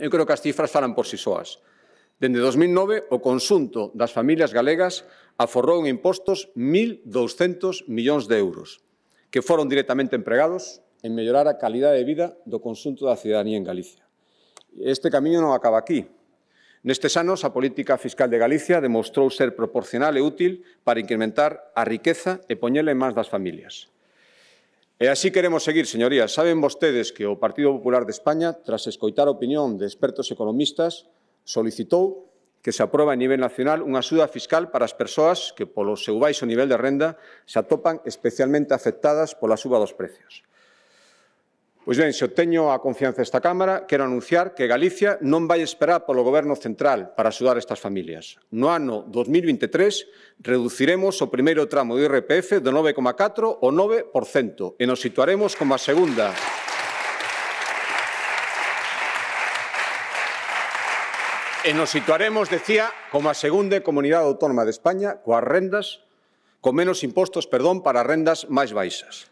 Eu creo que as cifras falan por si soas. Dende 2009, o consunto das familias galegas aforrou en impostos 1.200 millóns de euros, que foron directamente empregados en mellorar a calidade de vida do consunto da cidadanía en Galicia. Este camiño non acaba aquí. Nestes anos, a política fiscal de Galicia demostrou ser proporcional e útil para incrementar a riqueza e poñela en mans das familias. E así queremos seguir, señorías. Saben vostedes que o Partido Popular de España, tras escoitar a opinión de expertos economistas, solicitou que se aproba a nivel nacional unha axuda fiscal para as persoas que, polo seu baixo nivel de renda, se atopan especialmente afectadas pola suba dos precios. Pois ben, se obteño a confianza desta Cámara, quero anunciar que Galicia non vai esperar polo Goberno Central para axudar estas familias. No ano 2023 reduciremos o primeiro tramo do IRPF do 9,4 ao 9% e nos situaremos como a segunda E nos situaremos, decía, como a segunda comunidade autónoma de España coas rendas, con menos impostos, perdón, para rendas máis baixas.